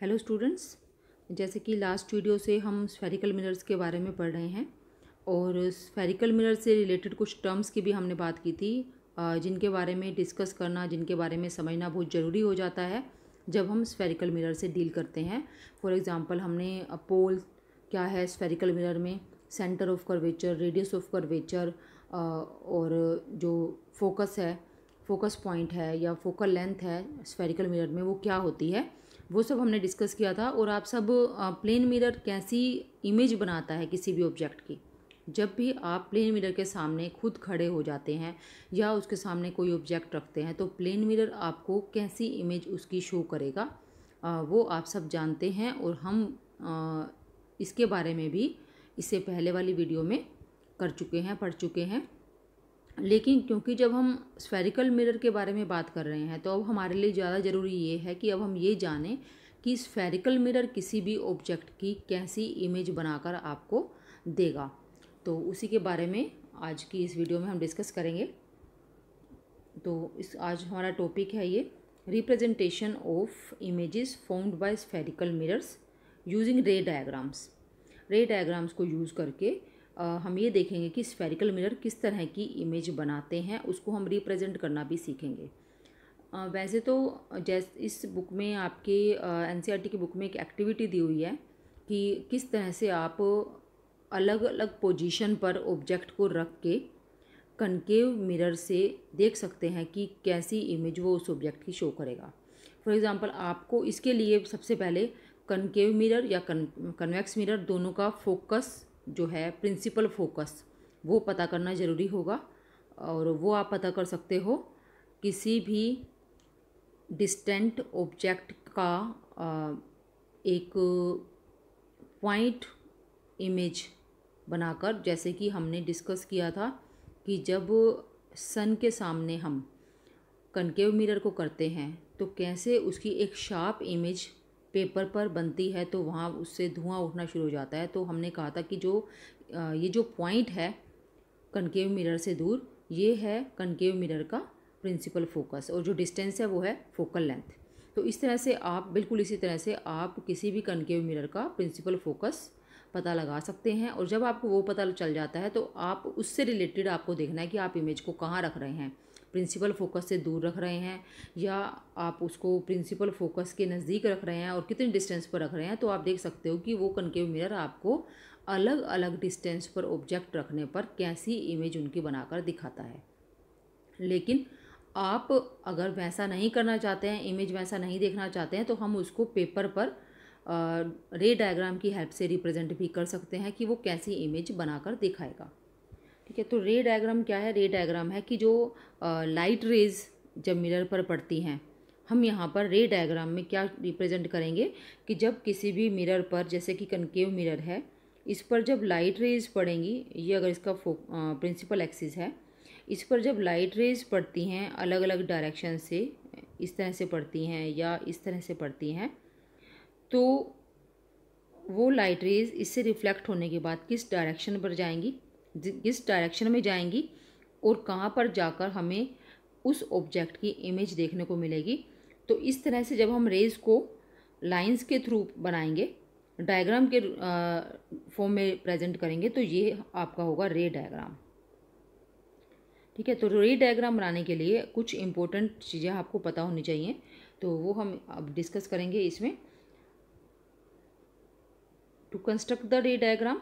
Hello students जैसे कि last video से हम स्फेरिकल मिरर्स के बारे में पढ़ रहे हैं और स्फेरिकल मिरर से रिलेटेड कुछ टर्म्स की भी हमने बात की थी जिनके बारे में डिस्कस करना जिनके बारे में समझना बहुत ज़रूरी हो जाता है जब हम स्फेरिकल मिरर से डील करते हैं फॉर एग्ज़ाम्पल हमने पोल क्या है स्फेरिकल मिरर में centre of curvature radius of curvature और जो फोकस है फोकस पॉइंट है या फोकल लेंथ है स्फेरिकल मिरर में वो क्या होती है वो सब हमने डिस्कस किया था और आप सब प्लेन मिरर कैसी इमेज बनाता है किसी भी ऑब्जेक्ट की जब भी आप प्लेन मिरर के सामने खुद खड़े हो जाते हैं या उसके सामने कोई ऑब्जेक्ट रखते हैं तो प्लेन मिरर आपको कैसी इमेज उसकी शो करेगा वो आप सब जानते हैं और हम इसके बारे में भी इससे पहले वाली वीडियो में कर चुके हैं पढ़ चुके हैं लेकिन क्योंकि जब हम स्फेरिकल मिरर के बारे में बात कर रहे हैं तो अब हमारे लिए ज़्यादा ज़रूरी ये है कि अब हम ये जानें कि स्फेरिकल मिरर किसी भी ऑब्जेक्ट की कैसी इमेज बनाकर आपको देगा तो उसी के बारे में आज की इस वीडियो में हम डिस्कस करेंगे तो इस आज हमारा टॉपिक है ये representation of images formed by spherical mirrors using ray diagrams ray diagrams को यूज़ करके हम ये देखेंगे कि स्फेरिकल मिरर किस तरह की इमेज बनाते हैं उसको हम रिप्रेजेंट करना भी सीखेंगे वैसे तो जैसे इस बुक में आपके एन e की बुक में एक एक्टिविटी दी हुई है कि किस तरह से आप अलग अलग पोजीशन पर ऑब्जेक्ट को रख के कनकेव मिरर से देख सकते हैं कि कैसी इमेज वो उस ऑब्जेक्ट की शो करेगा फॉर एग्ज़ाम्पल आपको इसके लिए सबसे पहले कनकेव मिरर या कन कन्वेक्स मिरर दोनों का फोकस जो है प्रिंसिपल फोकस वो पता करना ज़रूरी होगा और वो आप पता कर सकते हो किसी भी डिस्टेंट ऑब्जेक्ट का एक पॉइंट इमेज बनाकर जैसे कि हमने डिस्कस किया था कि जब सन के सामने हम कनकेव मिरर को करते हैं तो कैसे उसकी एक शार्प इमेज पेपर पर बनती है तो वहाँ उससे धुआं उठना शुरू हो जाता है तो हमने कहा था कि जो ये जो पॉइंट है कनकेव मिरर से दूर ये है कनकेव मिरर का प्रिंसिपल फोकस और जो डिस्टेंस है वो है फोकल लेंथ तो इस तरह से आप बिल्कुल इसी तरह से आप किसी भी कनकेव मिरर का प्रिंसिपल फोकस पता लगा सकते हैं और जब आपको वो पता चल जाता है तो आप उससे रिलेटेड आपको देखना है कि आप इमेज को कहाँ रख रहे हैं प्रिंसिपल फोकस से दूर रख रहे हैं या आप उसको प्रिंसिपल फोकस के नज़दीक रख रहे हैं और कितने डिस्टेंस पर रख रहे हैं तो आप देख सकते हो कि वो कनकेव मिरर आपको अलग अलग डिस्टेंस पर ऑब्जेक्ट रखने पर कैसी इमेज उनकी बनाकर दिखाता है लेकिन आप अगर वैसा नहीं करना चाहते हैं इमेज वैसा नहीं देखना चाहते हैं तो हम उसको पेपर पर रे डायग्राम की हेल्प से रिप्रेजेंट भी कर सकते हैं कि वो कैसी इमेज बनाकर दिखाएगा ठीक है तो रे डायग्राम क्या है रे डायग्राम है कि जो लाइट रेज जब मिरर पर पड़ती हैं हम यहाँ पर रे डायग्राम में क्या रिप्रेजेंट करेंगे कि जब किसी भी मिरर पर जैसे कि कनकेव मिरर है इस पर जब लाइट रेज पड़ेंगी ये अगर इसका प्रिंसिपल एक्सिस है इस पर जब लाइट रेज पड़ती हैं अलग अलग डायरेक्शन से इस तरह से पड़ती हैं या इस तरह से पड़ती हैं तो वो लाइट रेज इससे रिफ्लेक्ट होने के बाद किस डायरेक्शन पर जाएंगी किस डायरेक्शन में जाएंगी और कहाँ पर जाकर हमें उस ऑब्जेक्ट की इमेज देखने को मिलेगी तो इस तरह से जब हम रेज को लाइंस के थ्रू बनाएंगे डायग्राम के फॉर्म में प्रेजेंट करेंगे तो ये आपका होगा रे डायग्राम ठीक है तो रे डायग्राम बनाने के लिए कुछ इम्पोर्टेंट चीज़ें आपको पता होनी चाहिए तो वो हम अब डिस्कस करेंगे इसमें to construct the ray diagram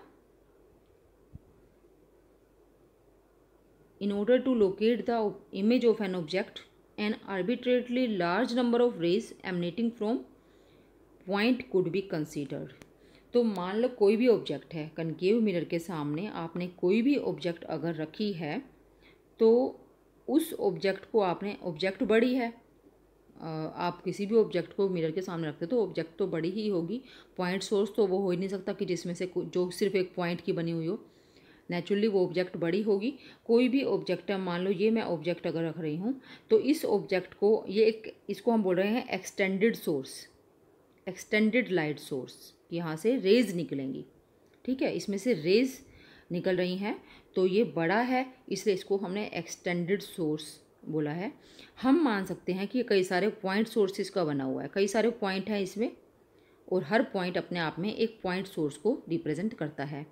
In order to locate the image of an object, an arbitrarily large number of rays emanating from point could be considered. तो मान लो कोई भी ऑब्जेक्ट है कनकेव मिरर के सामने आपने कोई भी ऑब्जेक्ट अगर रखी है तो उस ऑब्जेक्ट को आपने ऑब्जेक्ट बड़ी है आप किसी भी ऑब्जेक्ट को मिरर के सामने रखते तो ऑब्जेक्ट तो बड़ी ही होगी पॉइंट सोर्स तो वो हो ही नहीं सकता कि जिसमें से जो सिर्फ एक पॉइंट की बनी हुई हो नेचुरली वो ऑब्जेक्ट बड़ी होगी कोई भी ऑब्जेक्ट है मान लो ये मैं ऑब्जेक्ट अगर रख रही हूँ तो इस ऑब्जेक्ट को ये एक इसको हम बोल रहे हैं extended source extended light source यहाँ से रेज निकलेंगी ठीक है इसमें से रेज निकल रही हैं तो ये बड़ा है इसलिए इसको हमने एक्सटेंडेड सोर्स बोला है हम मान सकते हैं कि कई सारे पॉइंट सोर्सेज का बना हुआ है कई सारे पॉइंट हैं इसमें और हर पॉइंट अपने आप में एक पॉइंट सोर्स को रिप्रेजेंट करता है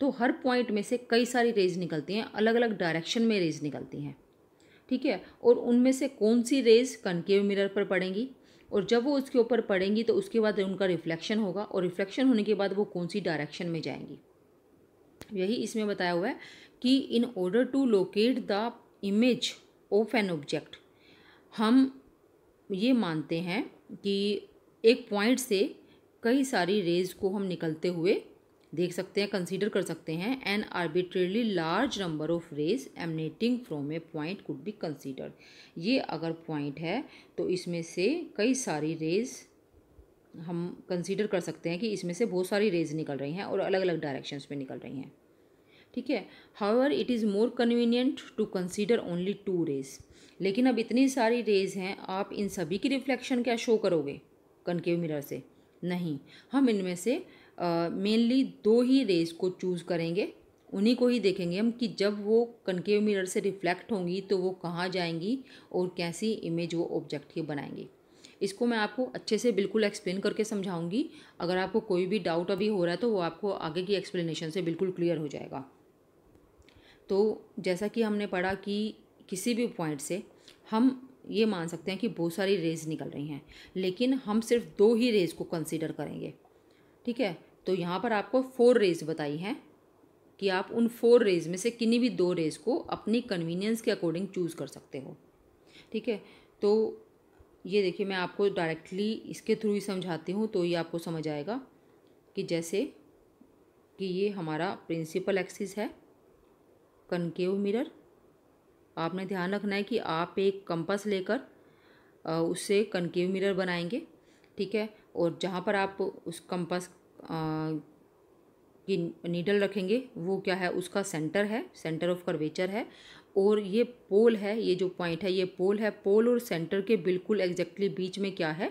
तो हर पॉइंट में से कई सारी रेज निकलती हैं अलग अलग डायरेक्शन में रेज निकलती हैं ठीक है और उनमें से कौन सी रेज कनकेव मिरर पर पड़ेंगी और जब वो उसके ऊपर पड़ेंगी तो उसके बाद उनका रिफ्लेक्शन होगा और रिफ्लेक्शन होने के बाद वो कौन सी डायरेक्शन में जाएंगी यही इसमें बताया हुआ है कि in order to locate the image of an object हम ये मानते हैं कि एक पॉइंट से कई सारी रेज को हम निकलते हुए देख सकते हैं कंसीडर कर सकते हैं an arbitrarily large number of rays emanating from a point could be consider ये अगर पॉइंट है तो इसमें से कई सारी रेज हम कंसीडर कर सकते हैं कि इसमें से बहुत सारी रेज निकल रही हैं और अलग अलग डायरेक्शंस में निकल रही हैं ठीक है however it is more convenient to consider only two rays लेकिन अब इतनी सारी रेज हैं आप इन सभी की रिफ्लेक्शन क्या शो करोगे कनकेव मिरर से नहीं हम इनमें से मेनली दो ही रेज को चूज़ करेंगे उन्हीं को ही देखेंगे हम कि जब वो कनकेव मिरर से रिफ्लेक्ट होंगी तो वो कहाँ जाएंगी और कैसी इमेज वो ऑब्जेक्ट की बनाएंगी इसको मैं आपको अच्छे से बिल्कुल एक्सप्लेन करके समझाऊंगी अगर आपको कोई भी डाउट अभी हो रहा है तो वो आपको आगे की एक्सप्लेनेशन से बिल्कुल क्लियर हो जाएगा तो जैसा कि हमने पढ़ा कि किसी भी पॉइंट से हम ये मान सकते हैं कि बहुत सारी रेज निकल रही हैं लेकिन हम सिर्फ दो ही रेज को कंसिडर करेंगे ठीक है तो यहाँ पर आपको फोर रेज बताई हैं कि आप उन फोर रेज में से किन्हीं भी दो रेज को अपनी कन्वीनियंस के अकॉर्डिंग चूज़ कर सकते हो ठीक है तो ये देखिए मैं आपको डायरेक्टली इसके थ्रू ही समझाती हूँ तो ये आपको समझ आएगा कि जैसे कि ये हमारा प्रिंसिपल एक्सिस है कनकेव मिरर आपने ध्यान रखना है कि आप एक कंपस लेकर उससे कनकेव मिरर बनाएंगे ठीक है और जहाँ पर आप उस कंपस ये नीडल रखेंगे वो क्या है उसका सेंटर है सेंटर ऑफ कर्वेचर है और ये पोल है ये जो पॉइंट है ये पोल है पोल और सेंटर के बिल्कुल एग्जैक्टली बीच में क्या है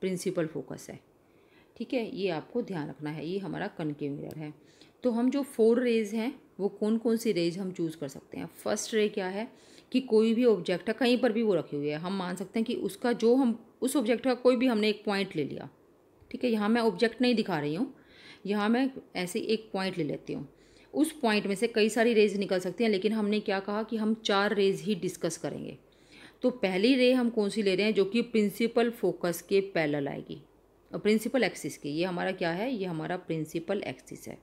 प्रिंसिपल फोकस है ठीक है ये आपको ध्यान रखना है ये हमारा कनके मिरर है तो हम जो फोर रेज हैं वो कौन कौन सी रेज हम चूज़ कर सकते हैं फर्स्ट रे क्या है कि कोई भी ऑब्जेक्ट है कहीं पर भी वो रखी हुई है हम मान सकते हैं कि उसका जो हम उस ऑब्जेक्ट का कोई भी हमने एक पॉइंट ले लिया ठीक है यहाँ मैं ऑब्जेक्ट नहीं दिखा रही हूँ यहाँ मैं ऐसे एक पॉइंट ले लेती हूँ उस पॉइंट में से कई सारी रेज निकल सकती हैं लेकिन हमने क्या कहा कि हम चार रेज ही डिस्कस करेंगे तो पहली रे हम कौन सी ले रहे हैं जो कि प्रिंसिपल फोकस के पैरल आएगी और प्रिंसिपल एक्सिस की ये हमारा क्या है ये हमारा प्रिंसिपल एक्सिस है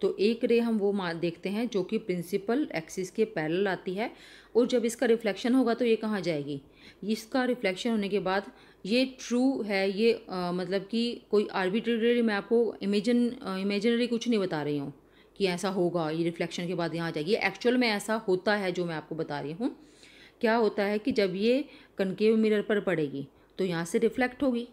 तो एक रे हम वो देखते हैं जो कि प्रिंसिपल एक्सिस के पैरल आती है और जब इसका रिफ्लेक्शन होगा तो ये कहाँ जाएगी इसका रिफ्लेक्शन होने के बाद ये ट्रू है ये आ, मतलब कि कोई आर्बिट्रेरी मैं आपको इमेजन इमेजनरी कुछ नहीं बता रही हूँ कि ऐसा होगा ये रिफ्लेक्शन के बाद यहाँ आ जाएगी एक्चुअल में ऐसा होता है जो मैं आपको बता रही हूँ क्या होता है कि जब ये कनकेव मिरर पर पड़ेगी तो यहाँ से रिफ्लेक्ट होगी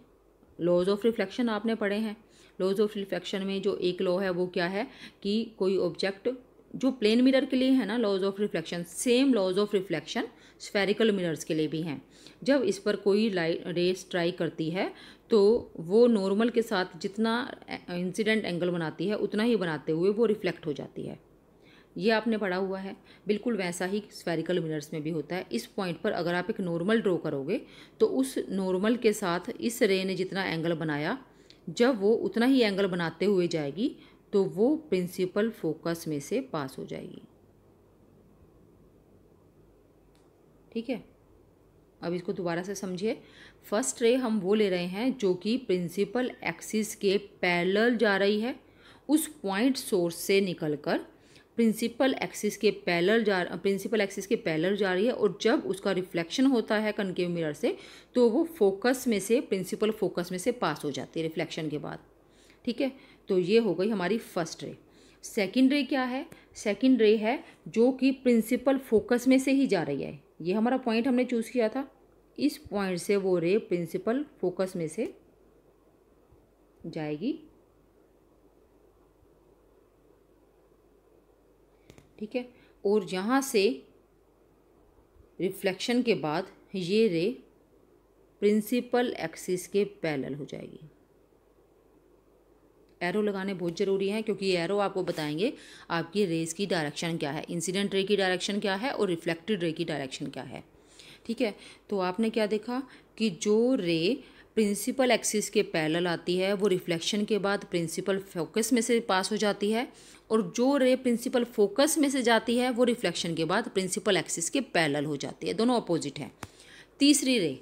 लॉज ऑफ रिफ्लेक्शन आपने पढ़े हैं लॉज ऑफ रिफ्लेक्शन में जो एक लॉ है वो क्या है कि कोई ऑब्जेक्ट जो प्लेन मिरर के लिए है ना laws of reflection same laws of reflection spherical mirrors के लिए भी हैं जब इस पर कोई लाइट रेस ट्राई करती है तो वो नॉर्मल के साथ जितना इंसिडेंट एंगल बनाती है उतना ही बनाते हुए वो रिफ्लेक्ट हो जाती है ये आपने पढ़ा हुआ है बिल्कुल वैसा ही स्फेरिकल मिरर्स में भी होता है इस पॉइंट पर अगर आप एक नॉर्मल ड्रॉ करोगे तो उस नॉर्मल के साथ इस रे ने जितना एंगल बनाया जब वो उतना ही एंगल बनाते हुए जाएगी तो वो प्रिंसिपल फोकस में से पास हो जाएगी ठीक है अब इसको दोबारा से समझिए फर्स्ट रे हम वो ले रहे हैं जो कि प्रिंसिपल एक्सिस के पैरेलल जा रही है उस पॉइंट सोर्स से निकलकर प्रिंसिपल एक्सिस के पैरेलल जा प्रिंसिपल एक्सिस के पैरेलल जा रही है और जब उसका रिफ्लेक्शन होता है कनकेव मिरर से तो वो फोकस में से प्रिंसिपल फोकस में से पास हो जाती है रिफ्लेक्शन के बाद ठीक है तो ये हो गई हमारी फर्स्ट रे सेकेंड रे क्या है सेकेंड रे है जो कि प्रिंसिपल फोकस में से ही जा रही है ये हमारा पॉइंट हमने चूज़ किया था इस पॉइंट से वो रे प्रिंसिपल फोकस में से जाएगी ठीक है और यहाँ से रिफ्लेक्शन के बाद ये रे प्रिंसिपल एक्सिस के पैरेलल हो जाएगी एरो लगाने बहुत ज़रूरी हैं क्योंकि ये एरो आपको बताएंगे आपकी रेस की डायरेक्शन क्या है इंसिडेंट रे की डायरेक्शन क्या है और रिफ्लेक्टेड रे की डायरेक्शन क्या है ठीक है तो आपने क्या देखा कि जो रे प्रिंसिपल एक्सिस के पैरेलल आती है वो रिफ्लेक्शन के बाद प्रिंसिपल फोकस में से पास हो जाती है और जो रे प्रिंसिपल फोकस में से जाती है वो रिफ्लेक्शन के बाद प्रिंसिपल एक्सिस के पैरेलल हो जाती है दोनों अपोजिट हैं तीसरी रे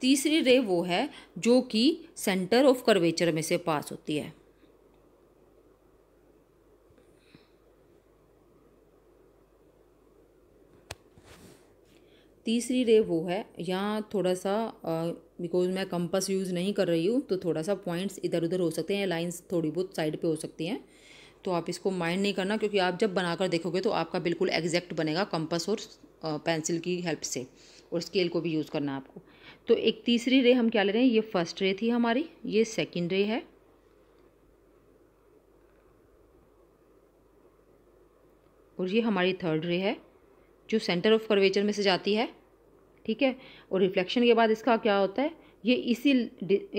तीसरी रे वो है जो कि सेंटर ऑफ कर्वेचर में से पास होती है तीसरी रे वो है यहाँ थोड़ा सा बिकॉज मैं कंपस यूज़ नहीं कर रही हूँ तो थोड़ा सा पॉइंट्स इधर उधर हो सकते हैं लाइंस थोड़ी बहुत साइड पे हो सकती हैं तो आप इसको माइंड नहीं करना क्योंकि आप जब बनाकर देखोगे तो आपका बिल्कुल एग्जैक्ट बनेगा कंपस और पेंसिल की हेल्प से और स्केल को भी यूज़ करना आपको तो एक तीसरी रे हम क्या ले रहे हैं ये फर्स्ट रे थी हमारी ये सेकेंड रे है और ये हमारी थर्ड रे है जो सेंटर ऑफ कर्वेचर में से जाती है ठीक है और रिफ्लेक्शन के बाद इसका क्या होता है ये इसी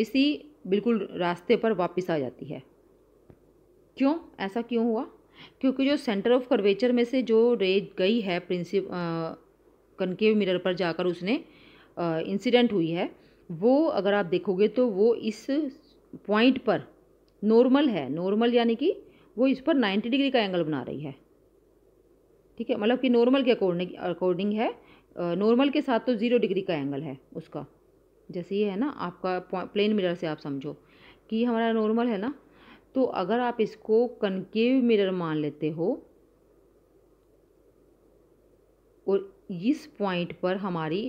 इसी बिल्कुल रास्ते पर वापस आ जाती है क्यों ऐसा क्यों हुआ क्योंकि जो सेंटर ऑफ कर्वेचर में से जो रे गई है प्रिंसि कनकेव मिरर पर जाकर उसने इंसिडेंट हुई है वो अगर आप देखोगे तो वो इस पॉइंट पर नॉर्मल है नॉर्मल यानी कि वो इस पर नाइन्टी डिग्री का एंगल बना रही है ठीक है मतलब कि नॉर्मल के अकॉर्डिंग अकॉर्डिंग है नॉर्मल के साथ तो ज़ीरो डिग्री का एंगल है उसका जैसे ये है ना आपका प्लेन मिरर से आप समझो कि हमारा नॉर्मल है ना तो अगर आप इसको कनकेव मिरर मान लेते हो और इस पॉइंट पर हमारी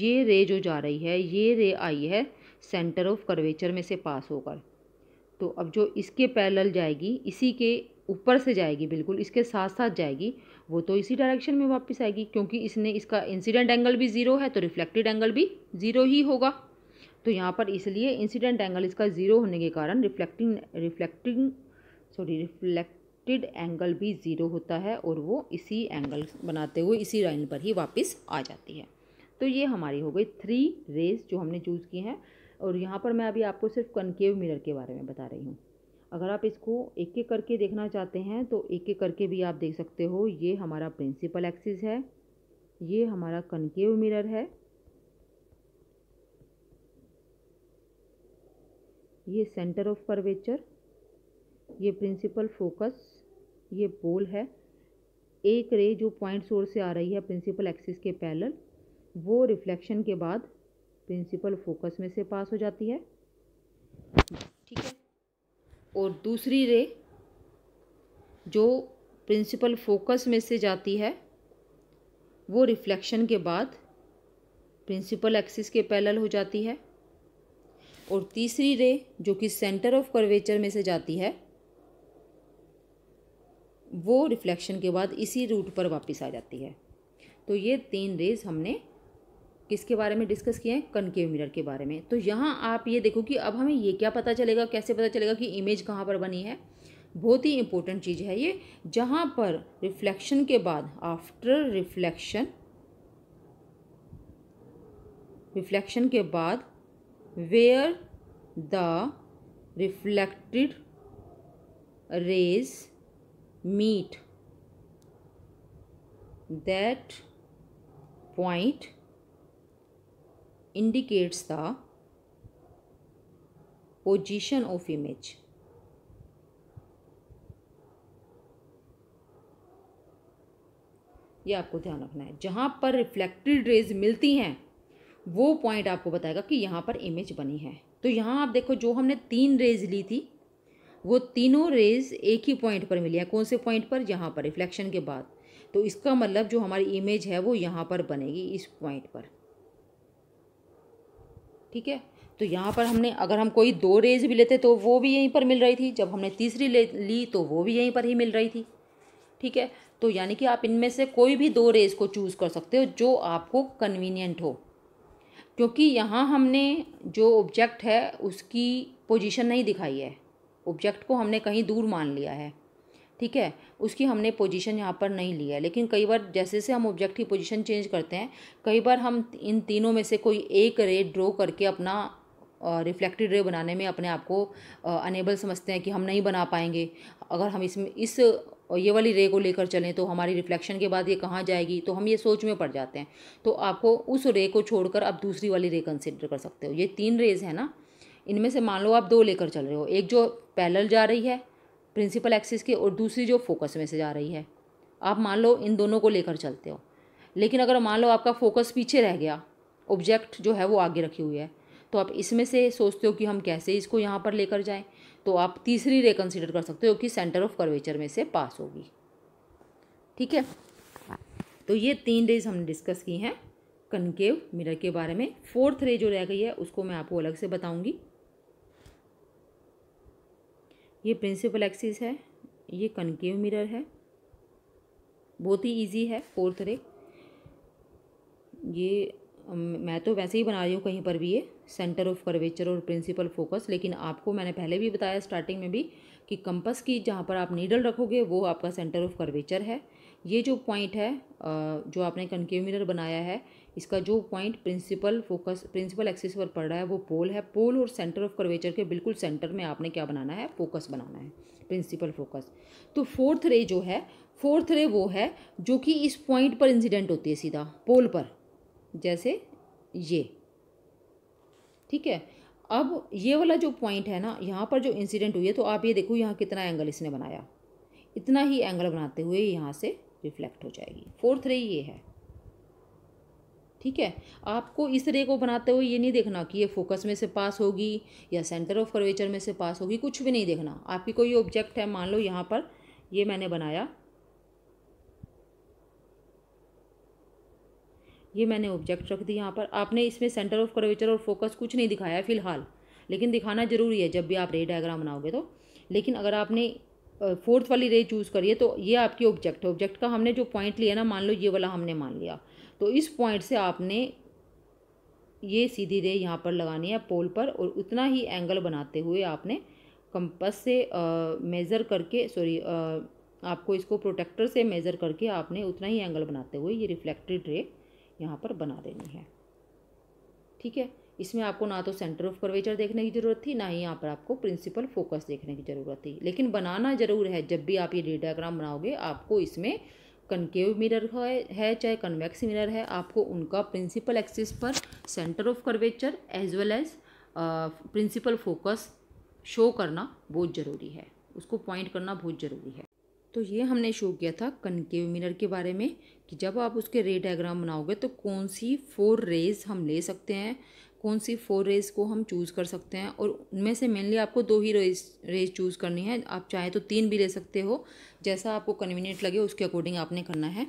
ये रे जो जा रही है ये रे आई है सेंटर ऑफ कर्वेचर में से पास होकर तो अब जो इसके पैरल जाएगी इसी के ऊपर से जाएगी बिल्कुल इसके साथ साथ जाएगी वो तो इसी डायरेक्शन में वापस आएगी क्योंकि इसने इसका इंसिडेंट एंगल भी ज़ीरो है तो रिफ्लेक्टेड एंगल भी ज़ीरो ही होगा तो यहाँ पर इसलिए इंसिडेंट एंगल इसका ज़ीरो होने के कारण reflecting reflecting sorry reflected angle भी ज़ीरो होता है और वो इसी एंगल बनाते हुए इसी लाइन पर ही वापस आ जाती है तो ये हमारी हो गई थ्री रेज जो हमने चूज़ की हैं और यहाँ पर मैं अभी आपको सिर्फ कनकेव मिरर के बारे में बता रही हूँ अगर आप इसको एक एक करके देखना चाहते हैं तो एक एक करके भी आप देख सकते हो ये हमारा प्रिंसिपल एक्सिस है ये हमारा कनकेव मिरर है ये सेंटर ऑफ कर्वेचर ये प्रिंसिपल फोकस ये पोल है एक रे जो पॉइंट सोर्स से आ रही है प्रिंसिपल एक्सिस के पैरेलल वो रिफ्लेक्शन के बाद प्रिंसिपल फोकस में से पास हो जाती है और दूसरी रे जो प्रिंसिपल फोकस में से जाती है वो रिफ्लेक्शन के बाद प्रिंसिपल एक्सिस के पैरेलल हो जाती है और तीसरी रे जो कि सेंटर ऑफ कर्वेचर में से जाती है वो रिफ्लेक्शन के बाद इसी रूट पर वापस आ जाती है तो ये तीन रेज हमने किसके बारे में डिस्कस किए हैं कनकेव मिरर के बारे में तो यहाँ आप ये देखो कि अब हमें ये क्या पता चलेगा कैसे पता चलेगा कि इमेज कहाँ पर बनी है बहुत ही इंपॉर्टेंट चीज़ है ये जहाँ पर रिफ्लेक्शन के बाद आफ्टर रिफ्लेक्शन रिफ्लेक्शन के बाद where the reflected rays meet that point indicates the position of image ये आपको ध्यान रखना है जहाँ पर रिफ्लेक्टेड रेज मिलती हैं वो पॉइंट आपको बताएगा कि यहाँ पर इमेज बनी है तो यहाँ आप देखो जो हमने तीन रेज ली थी वो तीनों रेज एक ही पॉइंट पर मिली है कौन से पॉइंट पर यहां पर रिफ्लेक्शन के बाद तो इसका मतलब जो हमारी इमेज है वो यहाँ पर बनेगी इस पॉइंट पर ठीक है तो यहाँ पर हमने अगर हम कोई दो रेज भी लेते तो वो भी यहीं पर मिल रही थी जब हमने तीसरी ले ली तो वो भी यहीं पर ही मिल रही थी ठीक है तो यानी कि आप इनमें से कोई भी दो रेज को चूज़ कर सकते हो जो आपको कन्वीनियंट हो क्योंकि यहाँ हमने जो ऑब्जेक्ट है उसकी पोजिशन नहीं दिखाई है ऑब्जेक्ट को हमने कहीं दूर मान लिया है ठीक है उसकी हमने पोजीशन यहाँ पर नहीं ली है लेकिन कई बार जैसे से हम ऑब्जेक्ट की पोजीशन चेंज करते हैं कई बार हम इन तीनों में से कोई एक रे ड्रॉ करके अपना रिफ्लेक्टेड रे बनाने में अपने आप को अनेबल समझते हैं कि हम नहीं बना पाएंगे अगर हम इसमें इस ये वाली रे को लेकर चलें तो हमारी रिफ्लेक्शन के बाद ये कहाँ जाएगी तो हम ये सोच में पड़ जाते हैं तो आपको उस रे को छोड़कर आप दूसरी वाली रे कंसिडर कर सकते हो ये तीन रेज है ना इनमें से मान लो आप दो लेकर चल रहे हो एक जो पैरल जा रही है प्रिंसिपल एक्सिस की और दूसरी जो फोकस में से जा रही है आप मान लो इन दोनों को लेकर चलते हो लेकिन अगर मान लो आपका फोकस पीछे रह गया ऑब्जेक्ट जो है वो आगे रखी हुई है तो आप इसमें से सोचते हो कि हम कैसे इसको यहाँ पर लेकर जाएं तो आप तीसरी रे कंसिडर कर सकते हो कि सेंटर ऑफ कर्वेचर में से पास होगी ठीक है तो ये तीन रेज हमने डिस्कस की हैं कनकेव मिरर के बारे में फोर्थ रे जो रह गई है उसको मैं आपको अलग से बताऊंगी ये प्रिंसिपल एक्सिस है ये कनकेव मिरर है बहुत ही इजी है फोर्थ रे ये मैं तो वैसे ही बना रही हूँ कहीं पर भी ये सेंटर ऑफ कर्वेचर और प्रिंसिपल फोकस लेकिन आपको मैंने पहले भी बताया स्टार्टिंग में भी कि कंपस की जहाँ पर आप नीडल रखोगे वो आपका सेंटर ऑफ कर्वेचर है ये जो पॉइंट है जो आपने कनकेव मिरर बनाया है इसका जो point principal focus principal axis पर पड़ रहा है वो पोल है पोल और सेंटर ऑफ कर्वेचर के बिल्कुल सेंटर में आपने क्या बनाना है फोकस बनाना है प्रिंसिपल फोकस तो फोर्थ रे जो है फोर्थ रे वो है जो कि इस पॉइंट पर इंसिडेंट होती है सीधा पोल पर जैसे ये ठीक है अब ये वाला जो पॉइंट है ना यहाँ पर जो इंसिडेंट हुई है तो आप ये देखो यहाँ कितना एंगल इसने बनाया इतना ही एंगल बनाते हुए यहाँ से रिफ्लेक्ट हो जाएगी फोर्थ रे ये है ठीक है आपको इस रे को बनाते हुए ये नहीं देखना कि ये फोकस में से पास होगी या सेंटर ऑफ कर्वेचर में से पास होगी कुछ भी नहीं देखना आपकी कोई ऑब्जेक्ट है मान लो यहाँ पर ये मैंने बनाया ये मैंने ऑब्जेक्ट रख दी यहाँ पर आपने इसमें सेंटर ऑफ कर्वेचर और फोकस कुछ नहीं दिखाया फ़िलहाल लेकिन दिखाना ज़रूरी है जब भी आप रे डायग्राम बनाओगे तो लेकिन अगर आपने फोर्थ वाली रे चूज़ करिए तो ये आपकी ऑब्जेक्ट है ऑब्जेक्ट का हमने जो पॉइंट लिया ना मान लो ये वाला हमने मान लिया तो इस पॉइंट से आपने ये सीधी रे यहाँ पर लगानी है पोल पर और उतना ही एंगल बनाते हुए आपने कंपस से मेज़र करके सॉरी आपको इसको प्रोटेक्टर से मेज़र करके आपने उतना ही एंगल बनाते हुए ये रिफ्लेक्टेड रे यहाँ पर बना देनी है ठीक है इसमें आपको ना तो सेंटर ऑफ कर्वेचर देखने की ज़रूरत थी ना ही यहाँ पर आपको प्रिंसिपल फोकस देखने की ज़रूरत थी लेकिन बनाना ज़रूर है जब भी आप ये डेटाग्राम बनाओगे आपको इसमें कनकेव मिरर है चाहे कन्वेक्स मिरर है आपको उनका प्रिंसिपल एक्सिस पर centre of curvature as well as principal focus show करना बहुत ज़रूरी है उसको पॉइंट करना बहुत ज़रूरी है तो ये हमने शो किया था कनकेव मिरर के बारे में कि जब आप उसके रे डायग्राम बनाओगे तो कौन सी फोर रेज हम ले सकते हैं कौन सी फोर रेज को हम चूज़ कर सकते हैं और उनमें से मेनली आपको दो ही रेज रेज चूज़ करनी है आप चाहे तो तीन भी ले सकते हो जैसा आपको कन्वीनियंट लगे उसके अकॉर्डिंग आपने करना है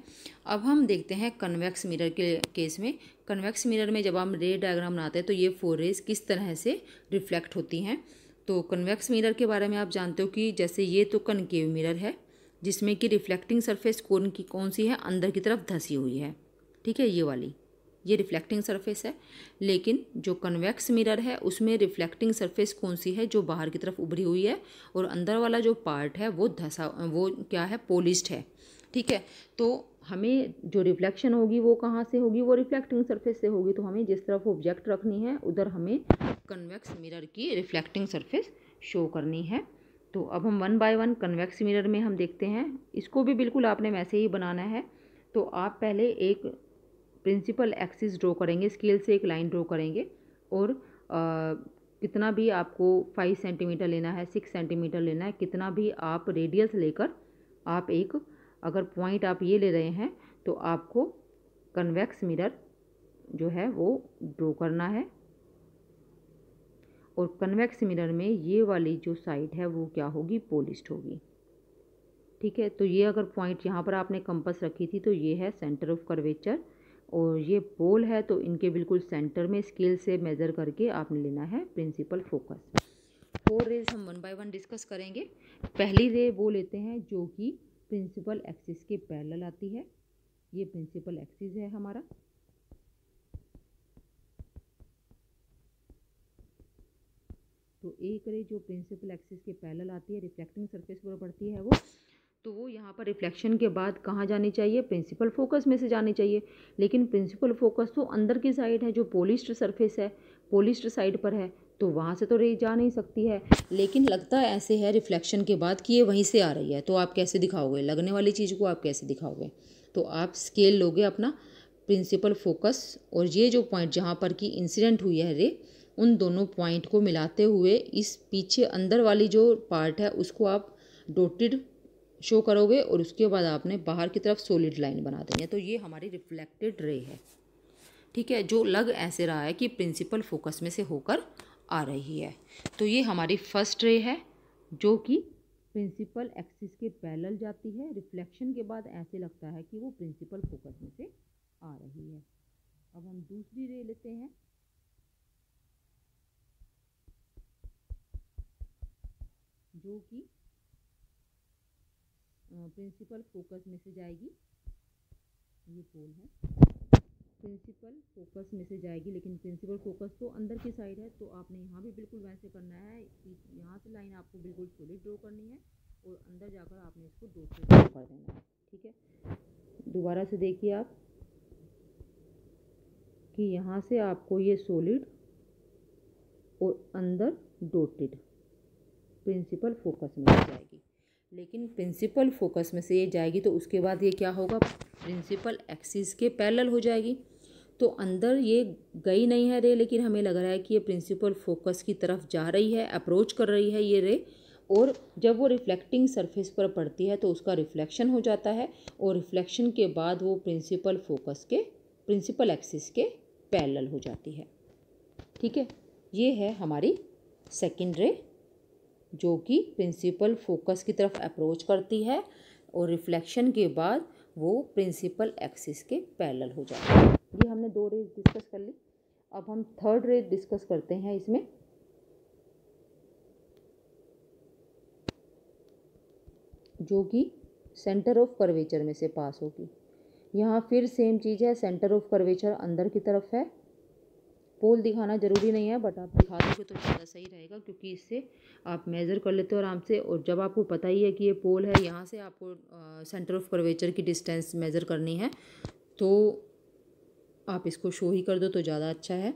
अब हम देखते हैं कन्वेक्स मिरर के केस में कन्वेक्स मिरर में जब हम रे डायग्राम बनाते हैं तो ये फोर रेज किस तरह से रिफ्लेक्ट होती हैं तो कन्वेक्स मिरर के बारे में आप जानते हो कि जैसे ये तो कनकेव मिरर है जिसमें कि रिफ्लेक्टिंग सरफेस कौन की कौन सी है अंदर की तरफ धसी हुई है ठीक है ये वाली ये रिफ्लेक्टिंग सरफेस है लेकिन जो कन्वेक्स मिरर है उसमें रिफ्लेक्टिंग सरफेस कौन सी है जो बाहर की तरफ उभरी हुई है और अंदर वाला जो पार्ट है वो धसा वो क्या है पोलिस्ड है ठीक है तो हमें जो रिफ्लेक्शन होगी वो कहाँ से होगी वो रिफ्लेक्टिंग सरफेस से होगी तो हमें जिस तरफ ऑब्जेक्ट रखनी है उधर हमें कन्वेक्स मिरर की रिफ्लेक्टिंग सरफेस शो करनी है तो अब हम one by one convex mirror में हम देखते हैं इसको भी बिल्कुल आपने वैसे ही बनाना है तो आप पहले एक प्रिंसिपल एक्सिस ड्रॉ करेंगे स्केल से एक लाइन ड्रॉ करेंगे और आ, कितना भी आपको फाइव सेंटीमीटर लेना है सिक्स सेंटीमीटर लेना है कितना भी आप रेडियस लेकर आप एक अगर पॉइंट आप ये ले रहे हैं तो आपको कन्वेक्स मिरर जो है वो ड्रॉ करना है और कन्वेक्स मिरर में ये वाली जो साइड है वो क्या होगी पोलिस्ड होगी ठीक है तो ये अगर पॉइंट यहाँ पर आपने कंपस रखी थी तो ये है सेंटर ऑफ कर्वेचर और ये पोल है तो इनके बिल्कुल सेंटर में स्केल से मेज़र करके आपने लेना है प्रिंसिपल फोकस फोर रेज हम वन बाय वन डिस्कस करेंगे पहली रे वो लेते हैं जो कि प्रिंसिपल एक्सिस के पैरेलल आती है ये प्रिंसिपल एक्सिस है हमारा तो एक रे जो प्रिंसिपल एक्सिस के पैरेलल आती है रिफ्लेक्टिंग सरफेस पर पड़ती है वो तो वो यहाँ पर रिफ्लेक्शन के बाद कहाँ जानी चाहिए प्रिंसिपल फोकस में से जानी चाहिए लेकिन प्रिंसिपल फोकस तो अंदर की साइड है जो पोलिस्ट सरफेस है पोलिस्ट साइड पर है तो वहाँ से तो रे जा नहीं सकती है लेकिन लगता ऐसे है रिफ्लेक्शन के बाद कि ये वहीं से आ रही है तो आप कैसे दिखाओगे लगने वाली चीज़ को आप कैसे दिखाओगे तो आप स्केल लोगे अपना प्रिंसिपल फोकस और ये जो पॉइंट जहाँ पर कि इंसिडेंट हुई है रे उन दोनों पॉइंट को मिलाते हुए इस पीछे अंदर वाली जो पार्ट है उसको आप डोटेड शो करोगे और उसके बाद आपने बाहर की तरफ सोलिड लाइन बना देनी है तो ये हमारी रिफ्लेक्टेड रे है ठीक है जो लग ऐसे रहा है कि प्रिंसिपल फोकस में से होकर आ रही है तो ये हमारी फर्स्ट रे है जो कि प्रिंसिपल एक्सिस के पैरल जाती है रिफ्लेक्शन के बाद ऐसे लगता है कि वो प्रिंसिपल फोकस में से आ रही है अब हम दूसरी रे लेते हैं जो कि प्रिंसिपल फोकस मैसेज आएगी ये पोल है प्रिंसिपल फोकस मैसेज आएगी लेकिन प्रिंसिपल फोकस तो अंदर की साइड है तो आपने यहाँ भी बिल्कुल वैसे करना है यहाँ से लाइन आपको बिल्कुल सोलिड ड्रॉ करनी है और अंदर जाकर आपने इसको दो से ड्रॉ कर देना है ठीक है दोबारा से देखिए आप कि यहाँ से आपको ये सोलिड और अंदर डोटेड प्रिंसिपल फोकस में जाएगी लेकिन प्रिंसिपल फोकस में से ये जाएगी तो उसके बाद ये क्या होगा प्रिंसिपल एक्सिस के पैरल हो जाएगी तो अंदर ये गई नहीं है रे लेकिन हमें लग रहा है कि ये प्रिंसिपल फोकस की तरफ जा रही है अप्रोच कर रही है ये रे और जब वो रिफ्लेक्टिंग सरफेस पर पड़ती है तो उसका रिफ्लेक्शन हो जाता है और रिफ्लेक्शन के बाद वो प्रिंसिपल फोकस के प्रिंसिपल एक्सिस के पैरल हो जाती है ठीक है ये है हमारी सेकेंड रे जो कि प्रिंसिपल फोकस की तरफ अप्रोच करती है और रिफ्लेक्शन के बाद वो प्रिंसिपल एक्सिस के पैरेलल हो जाती है ये हमने दो रेज डिस्कस कर ली अब हम थर्ड रेज डिस्कस करते हैं इसमें जो कि सेंटर ऑफ कर्वेचर में से पास होगी यहाँ फिर सेम चीज़ है सेंटर ऑफ कर्वेचर अंदर की तरफ है पोल दिखाना ज़रूरी नहीं है बट आप दिखा दोगे तो ज़्यादा सही रहेगा क्योंकि इससे आप मेज़र कर लेते हो आराम से और जब आपको पता ही है कि ये पोल है यहाँ से आपको सेंटर ऑफ कर्वेचर की डिस्टेंस मेज़र करनी है तो आप इसको शो ही कर दो तो ज़्यादा अच्छा है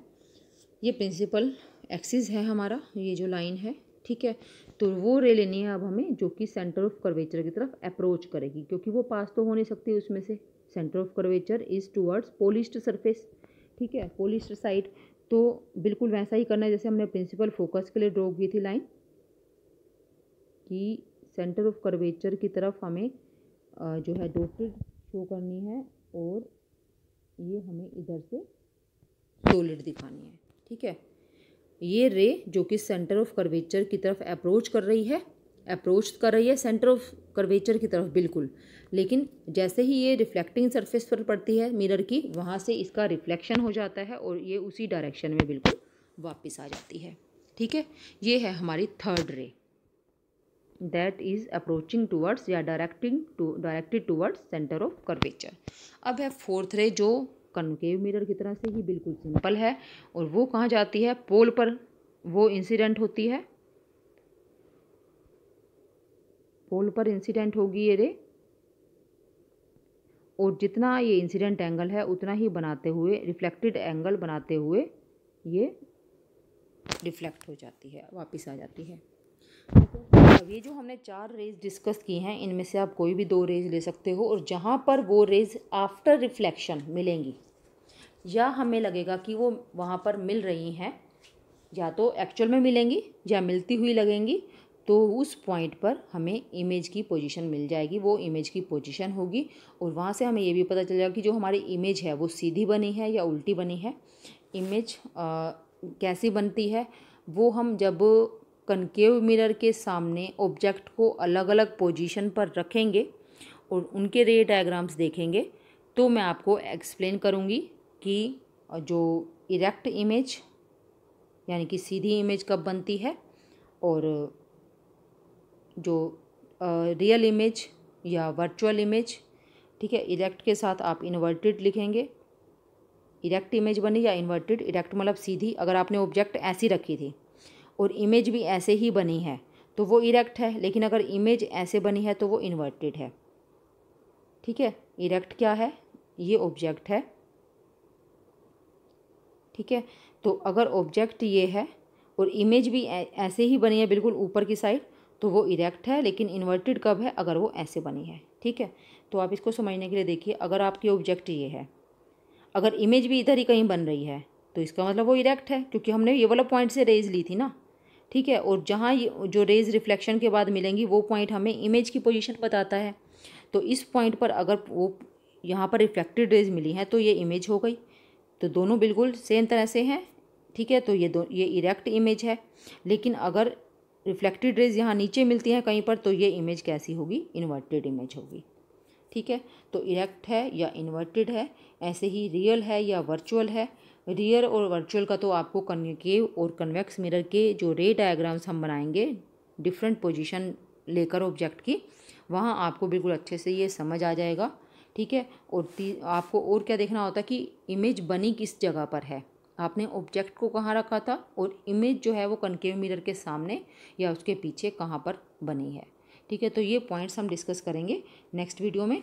ये प्रिंसिपल एक्सिस है हमारा ये जो लाइन है ठीक है तो वो रे लेनी है अब हमें जो कि सेंटर ऑफ कर्वेचर की तरफ अप्रोच करेगी क्योंकि वो पास तो हो नहीं सकती उसमें से centre of curvature is towards polished surface ठीक है पोलिस्ट साइड तो बिल्कुल वैसा ही करना है जैसे हमने प्रिंसिपल फोकस के लिए ड्रॉ की थी लाइन कि सेंटर ऑफ कर्वेचर की तरफ हमें जो है डॉटेड शो करनी है और ये हमें इधर से सोलिड दिखानी है ठीक है ये रे जो कि सेंटर ऑफ कर्वेचर की तरफ अप्रोच कर रही है अप्रोच कर रही है सेंटर ऑफ कर्वेचर की तरफ बिल्कुल लेकिन जैसे ही ये रिफ्लेक्टिंग सरफेस पर पड़ती है मिरर की वहाँ से इसका रिफ्लेक्शन हो जाता है और ये उसी डायरेक्शन में बिल्कुल वापस आ जाती है ठीक है ये है हमारी third ray that is approaching towards या directing to directed towards centre of curvature अब है फोर्थ रे जो कनकेव मिरर की तरह से ही बिल्कुल सिंपल है और वो कहाँ जाती है पोल पर वो इंसिडेंट होती है पोल पर इंसिडेंट होगी ये रे और जितना ये इंसिडेंट एंगल है उतना ही बनाते हुए रिफ्लेक्टेड एंगल बनाते हुए ये रिफ्लेक्ट हो जाती है वापस आ जाती है अब ये जो हमने चार रेज डिस्कस की हैं इनमें से आप कोई भी दो रेज ले सकते हो और जहाँ पर वो रेज आफ्टर रिफ्लेक्शन मिलेंगी या हमें लगेगा कि वो वहाँ पर मिल रही हैं या तो एक्चुअल में मिलेंगी या मिलती हुई लगेंगी तो उस पॉइंट पर हमें इमेज की पोजीशन मिल जाएगी वो इमेज की पोजीशन होगी और वहाँ से हमें ये भी पता चल जाएगा कि जो हमारी इमेज है वो सीधी बनी है या उल्टी बनी है इमेज आ, कैसी बनती है वो हम जब कनकेव मिरर के सामने ऑब्जेक्ट को अलग अलग पोजीशन पर रखेंगे और उनके रे डायग्राम्स देखेंगे तो मैं आपको एक्सप्लेन करूँगी कि जो इरेक्ट इमेज यानी कि सीधी इमेज कब बनती है और जो रियल इमेज या वर्चुअल इमेज ठीक है इरेक्ट के साथ आप इन्वर्टेड लिखेंगे इरेक्ट इमेज बनी या इन्वर्टेड इरेक्ट मतलब सीधी अगर आपने ऑब्जेक्ट ऐसी रखी थी और इमेज भी ऐसे ही बनी है तो वो इरेक्ट है लेकिन अगर इमेज ऐसे बनी है तो वो इन्वर्टेड है ठीक है इरेक्ट क्या है ये ऑब्जेक्ट है ठीक है तो अगर ऑब्जेक्ट ये है और इमेज भी ऐसे ही बनी है बिल्कुल ऊपर की साइड तो वो इरेक्ट है लेकिन इन्वर्टेड कब है अगर वो ऐसे बनी है ठीक है तो आप इसको समझने के लिए देखिए अगर आपकी ऑब्जेक्ट ये है अगर इमेज भी इधर ही कहीं बन रही है तो इसका मतलब वो इरेक्ट है क्योंकि हमने ये वाला पॉइंट से रेज ली थी ना ठीक है और जहाँ जो रेज रिफ्लेक्शन के बाद मिलेंगी वो पॉइंट हमें इमेज की पोजिशन बताता है तो इस पॉइंट पर अगर वो यहाँ पर रिफ्लेक्टेड रेज मिली है तो ये इमेज हो गई तो दोनों बिल्कुल सेम तरह से हैं ठीक है तो ये दो ये इरेक्ट इमेज है लेकिन अगर रिफ्लेक्टेड रेज यहाँ नीचे मिलती हैं कहीं पर तो ये इमेज कैसी होगी इन्वर्टेड इमेज होगी ठीक है तो इरेक्ट है या इन्वर्टेड है ऐसे ही रियल है या वर्चुअल है रियल और वर्चुअल का तो आपको कनकेव और कन्वेक्स मिरर के जो रे डायग्राम्स हम बनाएंगे डिफरेंट पोजीशन लेकर ऑब्जेक्ट की वहाँ आपको बिल्कुल अच्छे से ये समझ आ जाएगा ठीक है और आपको और क्या देखना होता है कि इमेज बनी किस जगह पर है आपने ऑब्जेक्ट को कहाँ रखा था और इमेज जो है वो कनकेव मिरर के सामने या उसके पीछे कहाँ पर बनी है ठीक है तो ये पॉइंट्स हम डिस्कस करेंगे नेक्स्ट वीडियो में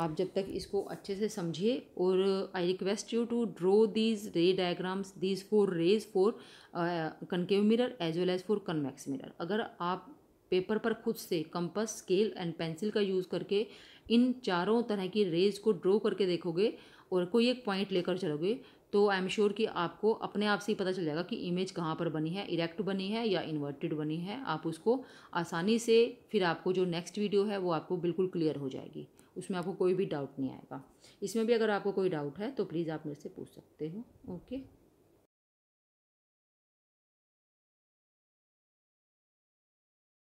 आप जब तक इसको अच्छे से समझिए और I request you to draw these ray diagrams these four rays for concave mirror as well as for convex mirror अगर आप पेपर पर खुद से कंपस स्केल एंड पेंसिल का यूज़ करके इन चारों तरह की रेज को ड्रॉ करके देखोगे और कोई एक पॉइंट लेकर चलोगे तो आई एम श्योर कि आपको अपने आप से ही पता चल जाएगा कि इमेज कहाँ पर बनी है इरेक्ट बनी है या इन्वर्टेड बनी है आप उसको आसानी से फिर आपको जो नेक्स्ट वीडियो है वो आपको बिल्कुल क्लियर हो जाएगी उसमें आपको कोई भी डाउट नहीं आएगा इसमें भी अगर आपको कोई डाउट है तो प्लीज़ आप मेरे से पूछ सकते हो ओके